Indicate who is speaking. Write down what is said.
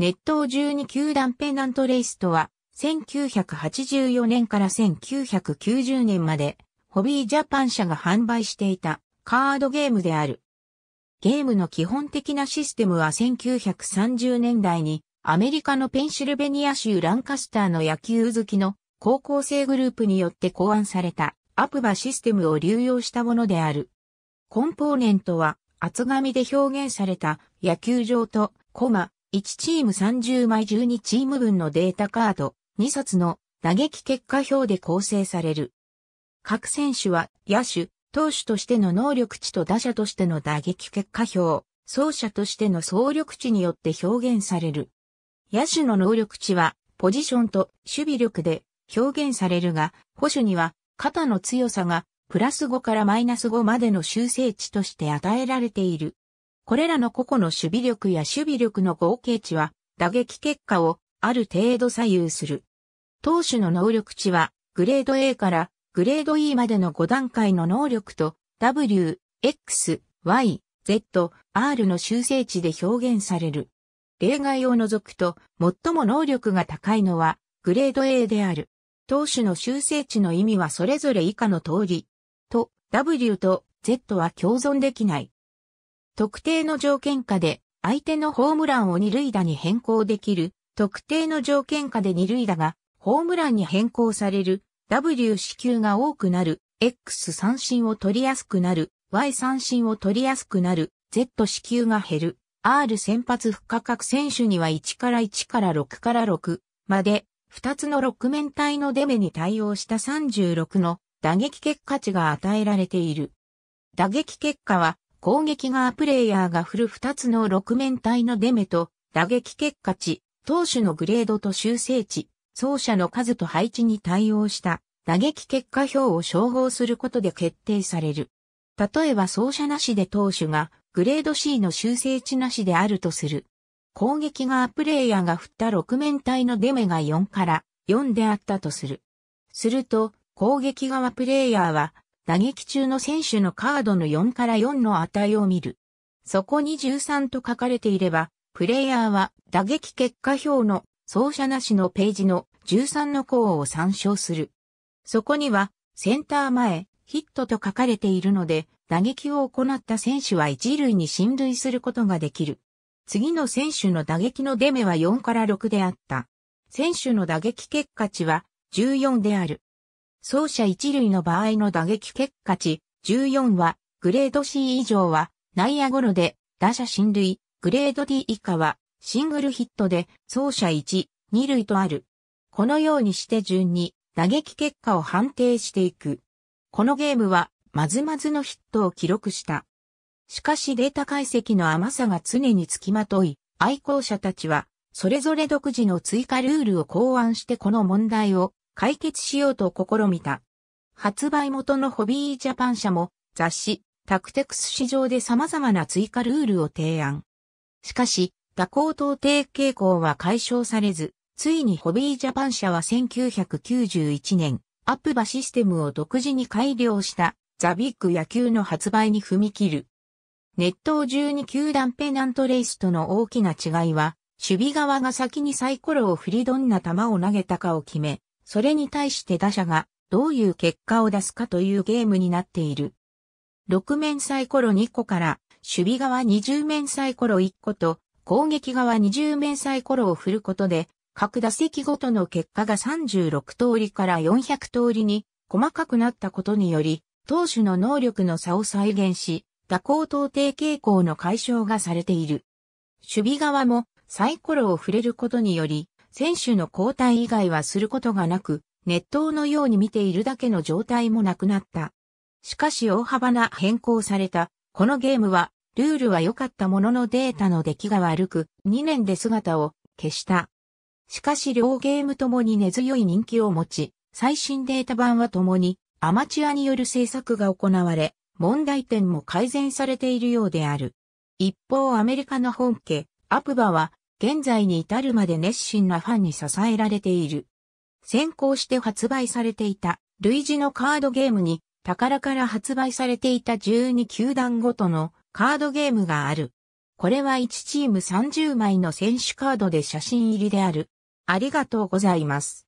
Speaker 1: 熱湯12球団ペナントレースとは、1984年から1990年まで、ホビージャパン社が販売していたカードゲームである。ゲームの基本的なシステムは1930年代にアメリカのペンシルベニア州ランカスターの野球好きの高校生グループによって考案されたアプバシステムを流用したものである。コンポーネントは厚紙で表現された野球場とコマ、1チーム30枚12チーム分のデータカード、2冊の打撃結果表で構成される。各選手は野手、投手としての能力値と打者としての打撃結果表、走者としての総力値によって表現される。野手の能力値はポジションと守備力で表現されるが、保守には肩の強さがプラス5からマイナス5までの修正値として与えられている。これらの個々の守備力や守備力の合計値は、打撃結果をある程度左右する。投手の能力値は、グレード A からグレード E までの5段階の能力と W、X、Y、Z、R の修正値で表現される。例外を除くと、最も能力が高いのは、グレード A である。投手の修正値の意味はそれぞれ以下の通り。と、W と Z は共存できない。特定の条件下で相手のホームランを二塁打に変更できる、特定の条件下で二塁打がホームランに変更される、W 支球が多くなる、X 三振を取りやすくなる、Y 三振を取りやすくなる、Z 支球が減る、R 先発不可格選手には1から1から6から6まで、2つの6面体のデメに対応した36の打撃結果値が与えられている。打撃結果は攻撃側プレイヤーが振る2つの6面体のデメと、打撃結果値、投手のグレードと修正値、走者の数と配置に対応した打撃結果表を照合することで決定される。例えば走者なしで投手がグレード C の修正値なしであるとする。攻撃側プレイヤーが振った6面体のデメが4から4であったとする。すると、攻撃側プレイヤーは打撃中の選手のカードの4から4の値を見る。そこに13と書かれていれば、プレイヤーは打撃結果表の走者なしのページの13の項を参照する。そこには、センター前、ヒットと書かれているので、打撃を行った選手は一塁に進塁することができる。次の選手の打撃の出目は4から6であった。選手の打撃結果値は14である。走者一塁の場合の打撃結果値、14は、グレード C 以上は、内野ゴロで、打者進塁、グレード D 以下は、シングルヒットで、走者1、2塁とある。このようにして順に、打撃結果を判定していく。このゲームは、まずまずのヒットを記録した。しかしデータ解析の甘さが常につきまとい、愛好者たちは、それぞれ独自の追加ルールを考案してこの問題を解決しようと試みた。発売元のホビージャパン社も雑誌タクテクス市場で様々な追加ルールを提案。しかし、蛇行到底傾向は解消されず、ついにホビージャパン社は1991年、アップバシステムを独自に改良したザビッグ野球の発売に踏み切る。熱湯12球団ペナントレースとの大きな違いは、守備側が先にサイコロを振りどんな球を投げたかを決め、それに対して打者がどういう結果を出すかというゲームになっている。6面サイコロ2個から、守備側20面サイコロ1個と、攻撃側20面サイコロを振ることで、各打席ごとの結果が36通りから400通りに細かくなったことにより、投手の能力の差を再現し、打高到底傾向の解消がされている。守備側もサイコロを振れることにより、選手の交代以外はすることがなく、熱湯のように見ているだけの状態もなくなった。しかし大幅な変更された、このゲームは、ルールは良かったもののデータの出来が悪く、2年で姿を消した。しかし両ゲームともに根強い人気を持ち、最新データ版はともにアマチュアによる制作が行われ、問題点も改善されているようである。一方アメリカの本家、アプバは現在に至るまで熱心なファンに支えられている。先行して発売されていた類似のカードゲームに宝から発売されていた12球団ごとのカードゲームがある。これは1チーム30枚の選手カードで写真入りである。ありがとうございます。